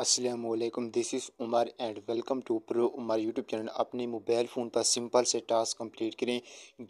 Aslam this is Umar and welcome to pro Umar YouTube channel अपने mobile phone पर simple से task complete करें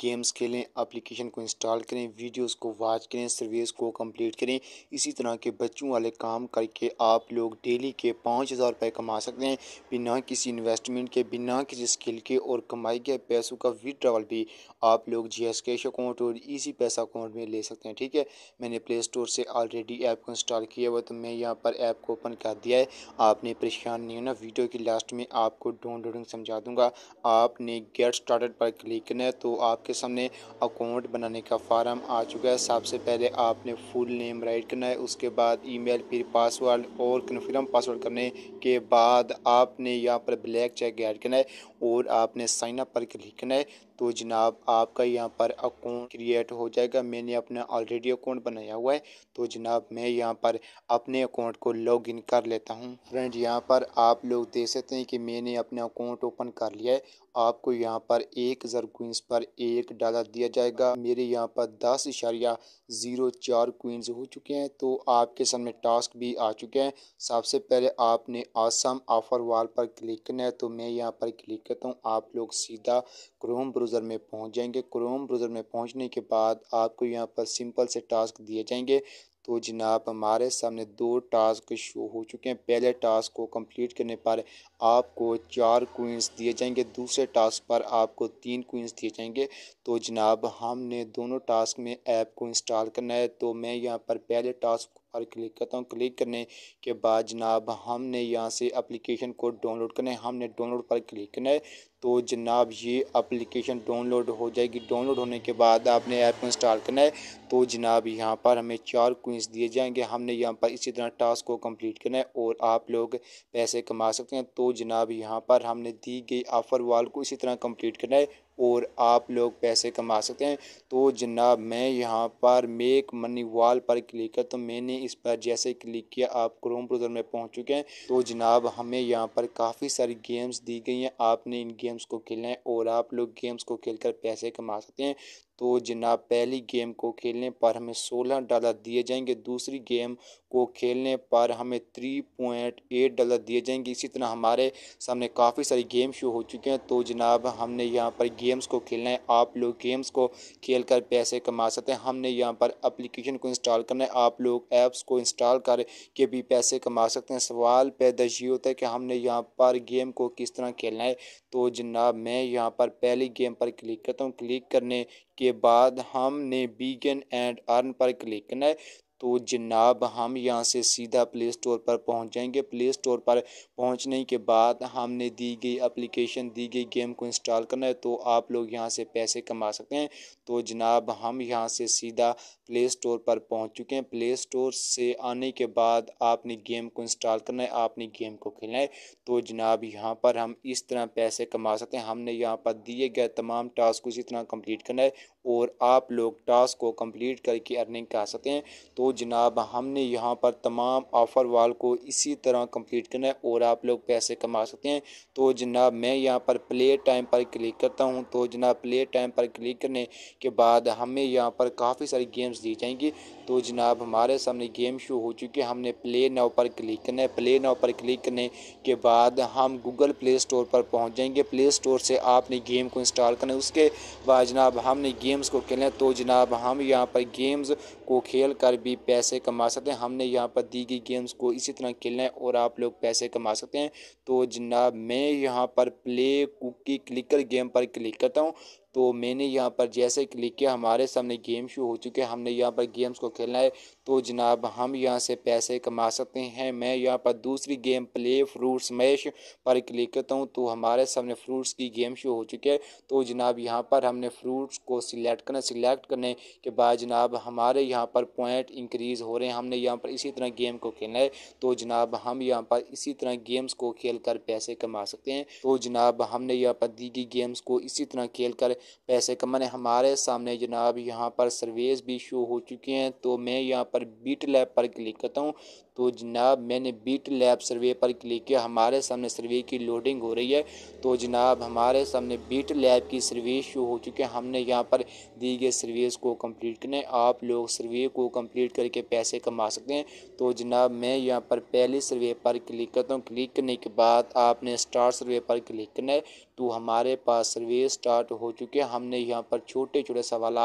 games खेलें एप्लीकेशन को इंस्टॉल करें वीडियोस को वॉच करें सर्वेस को कंप्लीट करें इसी तरह के बच्चों वाले काम करके आप लोग डेली के पाँच हज़ार रुपये कमा सकते हैं बिना किसी इन्वेस्टमेंट के बिना किसी स्किल के और कमाए गए पैसों का विड्रावल भी आप लोग जी एस कैश अकाउंट और ईजी पैसा अकाउंट में ले सकते हैं ठीक है मैंने प्ले स्टोर से ऑलरेडी ऐप को इंस्टॉल किया हुआ तो मैं यहाँ पर ऐप को ओपन कर दिया है आपने परेशान नहीं होना वीडियो की लास्ट में आपको डोडिंग समझा दूंगा आपने गेट स्टार्टेड पर क्लिक करना है तो आपके सामने अकाउंट बनाने का फार्म आ चुका है सबसे पहले आपने फुल नेम राइट करना है उसके बाद मेल फिर पासवर्ड और कन्फर्म पासवर्ड करने के बाद आपने यहाँ पर ब्लैक चेक ऐड करना है और आपने साइनअप पर क्लिक करना है तो जनाब आपका यहाँ पर अकाउंट क्रिएट हो जाएगा मैंने अपना ऑलरेडी अकाउंट बनाया हुआ है तो जनाब मैं यहाँ पर अपने अकाउंट को लॉग इन कर लेता हूँ फ्रेंड यहाँ पर आप लोग देख सकते हैं कि मैंने अपना अकाउंट ओपन कर लिया है आपको यहाँ पर एक हज़ार क्वींस पर एक डॉलर दिया जाएगा मेरे यहाँ पर दस इशारिया ज़ीरो चार क्वींस हो चुके हैं तो आपके सामने टास्क भी आ चुके हैं सबसे पहले आपने आसम ऑफर वाल पर क्लिक करना है तो मैं यहाँ पर क्लिक करता हूँ आप लोग सीधा क्रोम ब्रोजर में पहुँच जाएंगे क्रोम ब्रोजर में पहुँचने के बाद आपको यहाँ पर सिंपल से टास्क दिए जाएंगे तो जनाब हमारे सामने दो टास्क शो हो चुके हैं पहले टास्क को कंप्लीट करने पर आपको चार क्वींस दिए जाएंगे दूसरे टास्क पर आपको तीन क्वींस दिए जाएंगे तो जनाब हमने दोनों टास्क में ऐप को इंस्टॉल करना है तो मैं यहाँ पर पहले टास्क और क्लिक करता हूँ क्लिक करने के बाद जनाब हमने यहाँ से अप्लीकेशन को डाउनलोड करना है हमने डाउनलोड पर क्लिक करना है तो जनाब ये अप्लीकेशन डाउनलोड हो जाएगी डाउनलोड होने के बाद आपने ऐप को इंस्टॉल करना है तो जनाब यहाँ पर हमें चार क्विंस दिए जाएंगे हमने यहाँ पर इसी तरह टास्क को कंप्लीट करना है और आप लोग पैसे कमा सकते हैं तो जनाब यहाँ पर हमने दी गई ऑफ़र वाल को इसी तरह कंप्लीट करना है और आप लोग पैसे कमा सकते हैं तो जनाब मैं यहाँ पर मेक मनी वॉल पर क्लिक किया तो मैंने इस पर जैसे क्लिक किया आप क्रोम ब्रोजर में पहुँच चुके हैं तो जनाब हमें यहाँ पर काफ़ी सारी गेम्स दी गई हैं आपने इन गेम्स को खेलना है और आप लोग गेम्स को खेल कर पैसे कमा सकते हैं तो जनाब पहली गेम को खेलने पर हमें सोलह डॉलर दिए जाएंगे दूसरी गेम को खेलने पर हमें थ्री पॉइंट एट डॉलर दिए जाएंगे इसी तरह हमारे सामने काफ़ी सारी गेम शो हो चुके हैं तो जनाब हमने यहाँ पर गेम्स को खेलना है आप लोग गेम्स को खेल कर पैसे कमा सकते हैं हमने यहाँ पर अप्लीकेशन को इंस्टॉल करना है आप लोग ऐप्स को इंस्टॉल करके भी पैसे कमा सकते हैं सवाल पैदा ये होता है कि हमने यहाँ पर गेम को किस तरह खेलना है तो जनाब मैं यहाँ पर पहली गेम पर क्लिक करता हूँ क्लिक करने के उसके बाद हमने बीगन एंड अर्न पर क्लिक करना है तो जनाब हम यहाँ से सीधा प्ले स्टोर पर पहुँच जाएंगे प्ले स्टोर पर पहुँचने के बाद हमने दी गई एप्लीकेशन दी गई गेम को इंस्टॉल करना है तो आप लोग यहाँ से पैसे कमा सकते हैं तो जनाब हम यहाँ से सीधा प्ले स्टोर पर पहुँच चुके हैं प्ले स्टोर से आने के बाद आपने गेम को इंस्टॉल करना है आपने गेम को खेलना है तो जनाब यहाँ पर हम इस तरह पैसे कमा सकते हैं हमने यहाँ पर दिए गए तमाम टास्क को इसी तरह कंप्लीट करना है और आप लोग टास्क को कंप्लीट करके अर्निंग कर सकते हैं तो जनाब हमने यहाँ पर तमाम ऑफ़र वाल को इसी तरह कम्प्लीट करना है और आप लोग पैसे कमा सकते हैं तो जनाब मैं यहाँ पर प्ले टाइम पर क्लिक करता हूँ तो जनाब प्ले टाइम पर क्लिक करने के बाद हमें यहाँ पर काफ़ी सारी गेम्स दी जाएंगी तो जनाब हमारे सामने गेम शो हो चुकी है हमने प्ले नाव पर क्लिक करना है प्ले नाव पर क्लिक करने के बाद हम गूगल प्ले स्टोर पर पहुँच जाएंगे प्ले स्टोर से आपने गेम को इंस्टॉल करना है उसके बाद जनाब हमने गेम्स को खेलना है तो जनाब हम यहाँ पर गेम्स को खेल कर भी पैसे कमा सकते हैं हमने यहाँ पर दी गई गेम्स को इसी तरह खेलना है और आप लोग पैसे कमा सकते हैं तो जनाब मैं यहाँ पर प्ले कुकी क्लिकर गेम पर क्लिक करता हूँ तो मैंने यहाँ पर जैसे क्लिक किया हमारे सामने गेम शुरू हो चुके हैं हमने यहाँ पर गेम्स को खेलना है तो जनाब हम यहाँ से पैसे कमा सकते हैं मैं यहाँ पर दूसरी गेम प्ले फ्रूट्स मैश पर क्लिक करता हूँ तो हमारे सामने फ्रूट्स की गेम शुरू हो चुकी है तो जनाब यहाँ पर हमने फ्रूट्स को सिलेक्ट करना सिलेक्ट करने के बाद जनाब हमारे यहाँ पर पॉइंट इंक्रीज़ हो रहे हैं हमने यहाँ पर इसी तरह गेम को खेलना है तो जनाब हम यहाँ पर इसी तरह गेम्स को खेल कर पैसे कमा सकते हैं तो जनाब हमने यहाँ पर दी गई गेम्स को इसी तरह खेल कर पैसे कमाने हमारे सामने जनाब यहाँ पर सर्वेस भी शो हो चुके हैं तो मैं यहाँ पर बीट लैब पर क्लिक करता हूँ तो जनाब मैंने बीट लैब सर्वे पर क्लिक किया हमारे सामने सर्वे की लोडिंग हो रही है तो जनाब हमारे सामने बीट लैब की सर्वे शो हो चुकी है हमने यहाँ पर दी गई सर्वेस को कंप्लीट करना है आप लोग सर्वे को कंप्लीट करके पैसे कमा सकते हैं तो जनाब मैं यहाँ पर पहले सर्वे पर क्लिक करता हूँ क्लिक करने के बाद आपने स्टार्ट सर्वे पर क्लिक करना है तो हमारे पास सर्वे स्टार्ट हो चुके हैं हमने यहाँ पर छोटे छोटे सवाल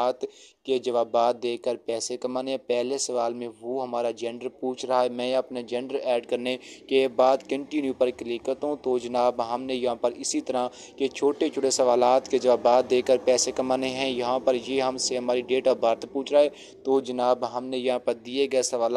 के जवाब देकर पैसे कमाने पहले सवाल में वो हमारा जेंडर पूछ रहा है मैं अपना जेंडर ऐड करने के बाद कंटिन्यू पर क्लिक करता हूँ तो जनाब हमने यहाँ पर इसी तरह के छोटे छोटे सवाल के जवाब देकर पैसे कमाने हैं यहाँ पर ये हमसे हमारी डेट ऑफ बर्थ पूछ रहा है तो जनाब हमने यहाँ पर दिए गए सवाल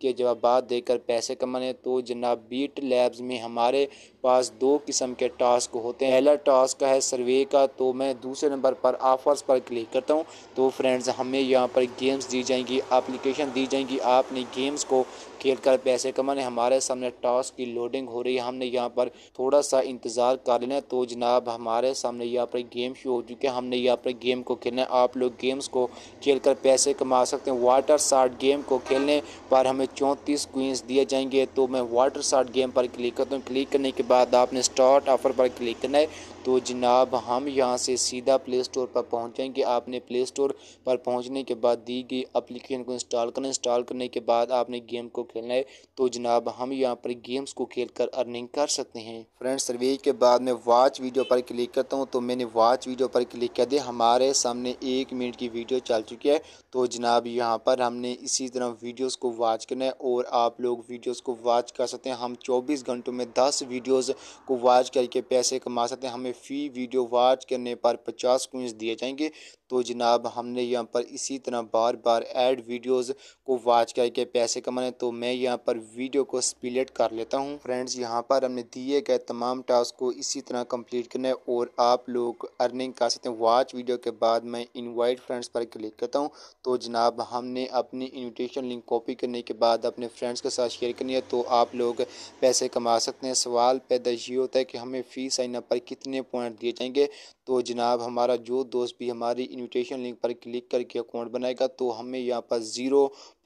के जवाब देकर पैसे कमाने तो जनाब बीट लैब्स में हमारे पास दो किस्म के टास्क होते हैं पहला टास्क है सर्वे का तो मैं दूसरे नंबर पर ऑफर्स पर क्लिक करता हूँ तो फ्रेंड्स हमें यहाँ पर गेम्स दी जाएंगी एप्लीकेशन दी जाएंगी आपने गेम्स को खेल कर पैसे कमाने हमारे सामने टास्क की लोडिंग हो रही है हमने यहाँ पर थोड़ा सा इंतज़ार कर लेना तो जनाब हमारे सामने यहाँ पर गेम शो हो चुके हैं हमने यहाँ पर गेम को खेलना है आप लोग गेम्स को खेल कर पैसे कमा सकते हैं वाटर शार्ट गेम को खेलने पर हमें चौंतीस क्वींस दिए जाएंगे तो मैं वाटर शार्ट गेम पर क्लिक करता हूँ क्लिक करने के बाद आपने स्टार्ट ऑफर पर क्लिक करना है तो जनाब हम यहाँ से सीधा प्ले स्टोर पर पहुँच जाएंगे आपने प्ले स्टोर पर पहुँचने के बाद दी गई अप्लीकेशन को इंस्टॉल करना इंस्टॉल करने के बाद आपने गेम को खेलना है तो जनाब हम यहाँ पर गेम्स को खेल कर अर्निंग कर सकते हैं फ्रेंड सर्वे के बाद मैं वॉच वीडियो पर क्लिक करता हूँ तो मैंने वाच वीडियो पर क्लिक कर दिया हमारे सामने एक मिनट की वीडियो चल चुकी है तो जनाब यहाँ पर हमने इसी तरह वीडियोज़ को वॉच कर बटन है और आप लोग वीडियोस को वाच कर सकते हैं हम 24 घंटों में 10 वीडियोस को वाच करके पैसे कमा सकते हैं हमें फ़ी वीडियो वाच करने पर 50 कोइंस दिए जाएंगे तो जनाब हमने यहाँ पर इसी तरह बार बार ऐड वीडियोस को वाच करके पैसे कमाने तो मैं यहाँ पर वीडियो को स्पिलेट कर लेता हूँ फ्रेंड्स यहाँ पर हमने दिए गए तमाम टास्क को इसी तरह कंप्लीट करना है और आप लोग अर्निंग कर सकते हैं वाच वीडियो के बाद मैं इनवाइट फ्रेंड्स पर क्लिक करता हूँ तो जनाब हमने अपनी इन्विटेशन लिंक कॉपी करने के बाद बाद अपने फ्रेंड्स के साथ शेयर करनी है तो आप लोग पैसे कमा सकते हैं सवाल पैदा ये होता है कि हमें फ़ीस साइन पर कितने पॉइंट दिए जाएंगे तो जनाब हमारा जो दोस्त भी हमारी इन्विटेशन लिंक पर क्लिक करके अकाउंट बनाएगा तो हमें यहाँ पर zero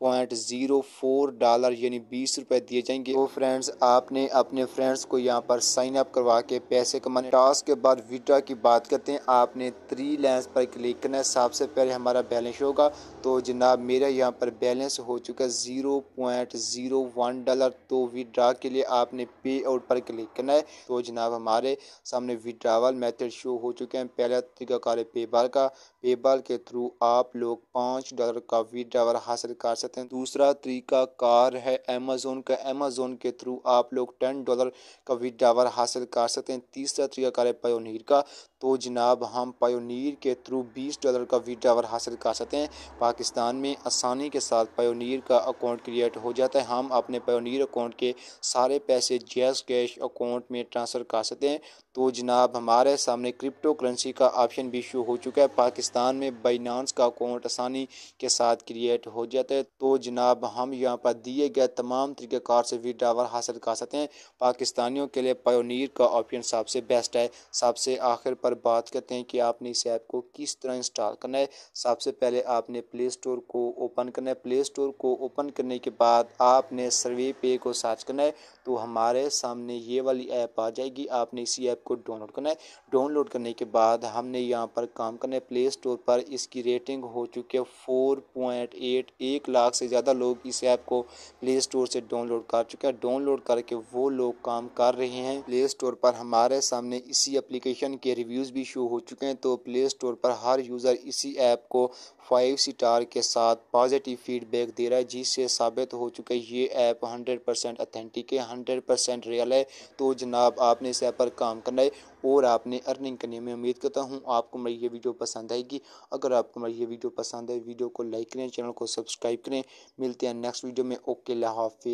point zero four dollar यानी बीस रुपए दिए जाएंगे तो फ्रेंड्स आपने अपने फ्रेंड्स को यहाँ पर साइन अप करवा के पैसे कमाने टास्क के बाद विड्रा की बात करते हैं आपने थ्री लेंस पर क्लिक करना है सबसे पहले हमारा बैलेंस होगा तो जनाब मेरा यहाँ पर बैलेंस हो चुका है zero point zero one dollar तो विड्रा के लिए आपने पे आउट पर क्लिक करना है तो जनाब हमारे सामने विड्रावल मेथड शो हो चुके हैं पहला तरीकाकार है पेपाल का पेबाल के थ्रू आप लोग पाँच डॉलर का विड्रावल हासिल कर सकते हैं दूसरा तरीकाकार है अमेजोन का अमेजोन के थ्रू आप लोग टेन डॉलर का विड्रावल हासिल कर सकते हैं तीसरा तरीकाकार है पायोनीर का तो जनाब हम पायोनीर के थ्रू बीस डॉलर का विड्रावल हासिल कर सकते हैं पाकिस्तान में आसानी के साथ पायोनीर का अकाउंट क्रिएट क्रिएट हो जाता है हम अपने पयोनीर अकाउंट के सारे पैसे जैस कैश अकाउंट में ट्रांसफ़र कर सकते हैं तो जनाब हमारे सामने क्रिप्टो करेंसी का ऑप्शन भी शो हो चुका है पाकिस्तान में बाइनांस का अकाउंट आसानी के साथ क्रिएट हो जाता है तो जनाब हम यहाँ पर दिए गए तमाम तरीक़ार से विड्रावर हासिल कर सकते हैं पाकिस्तानियों के लिए पायोनीर का ऑप्शन सबसे बेस्ट है सबसे आखिर पर बात करते हैं कि आपने इस ऐप को किस तरह इंस्टॉल करना है सबसे पहले आपने प्ले स्टोर को ओपन करना है प्ले स्टोर को ओपन करने के बाद आपने सर्वे पे को सर्च करना है तो हमारे सामने ये वाली ऐप आ जाएगी आपने इसी ऐप को डाउनलोड करना है डाउनलोड करने के बाद हमने यहाँ पर काम करना है प्ले स्टोर पर इसकी रेटिंग हो चुकी है फोर पॉइंट एट एक लाख से ज़्यादा लोग इस ऐप को प्ले स्टोर से डाउनलोड कर चुके हैं डाउनलोड करके वो लोग काम कर रहे हैं प्ले स्टोर पर हमारे सामने इसी एप्लीकेशन के रिव्यूज़ भी शो हो चुके हैं तो प्ले स्टोर पर हर यूज़र इसी ऐप को फाइव स्टार के साथ पॉजिटिव फीडबैक दे रहा है जिससे साबित हो चुका है ये ऐप हंड्रेड परसेंट अथेंटिक है हंड्रेड परसेंट रियल है तो जनाब आपने इस ऐप पर काम करना पसंद आए और आपने अर्निंग करने में उम्मीद करता हूँ आपको मेरी ये वीडियो पसंद आएगी अगर आपको मेरी ये वीडियो पसंद आए वीडियो को लाइक करें चैनल को सब्सक्राइब करें मिलते हैं नेक्स्ट वीडियो में ओके लाफि